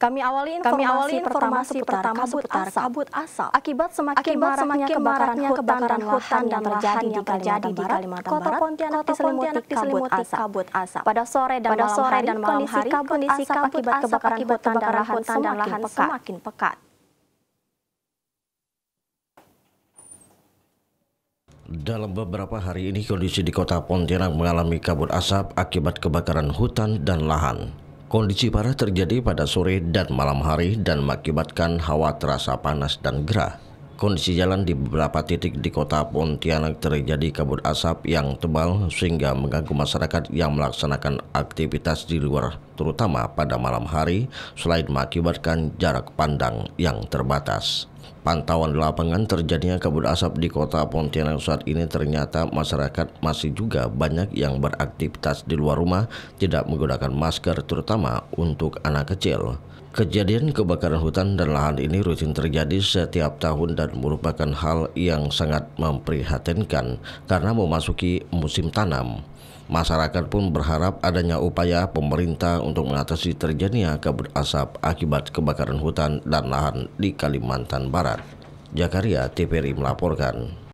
Kami awali informasi, Kami awali informasi pertama, seputar, kabut asap. Akibat semakin Akibat maraknya kebakaran, kebakaran hutan, dan hutan dan lahan yang terjadi di Kalimantan Barat, kota Pontianak diselimuti kabut asap. kabut asap. Pada sore dan Pada sore hari, dan malam kondisi hari, kabut kondisi asap asap akibat kebakaran, akibat hutan, dan lahan, hutan dan lahan semakin pekat. Dalam beberapa hari ini kondisi di kota Pontianak mengalami kabut asap akibat kebakaran hutan dan lahan. Kondisi parah terjadi pada sore dan malam hari dan mengakibatkan hawa terasa panas dan gerah. Kondisi jalan di beberapa titik di kota Pontianak terjadi kabut asap yang tebal sehingga mengganggu masyarakat yang melaksanakan aktivitas di luar terutama pada malam hari, selain mengakibatkan jarak pandang yang terbatas. Pantauan lapangan terjadinya kabut asap di kota Pontianak saat ini ternyata masyarakat masih juga banyak yang beraktivitas di luar rumah tidak menggunakan masker terutama untuk anak kecil. Kejadian kebakaran hutan dan lahan ini rutin terjadi setiap tahun dan merupakan hal yang sangat memprihatinkan karena memasuki musim tanam. Masyarakat pun berharap adanya upaya pemerintah untuk mengatasi terjadinya kabut asap akibat kebakaran hutan dan lahan di Kalimantan Barat. Jakaria TVRI melaporkan.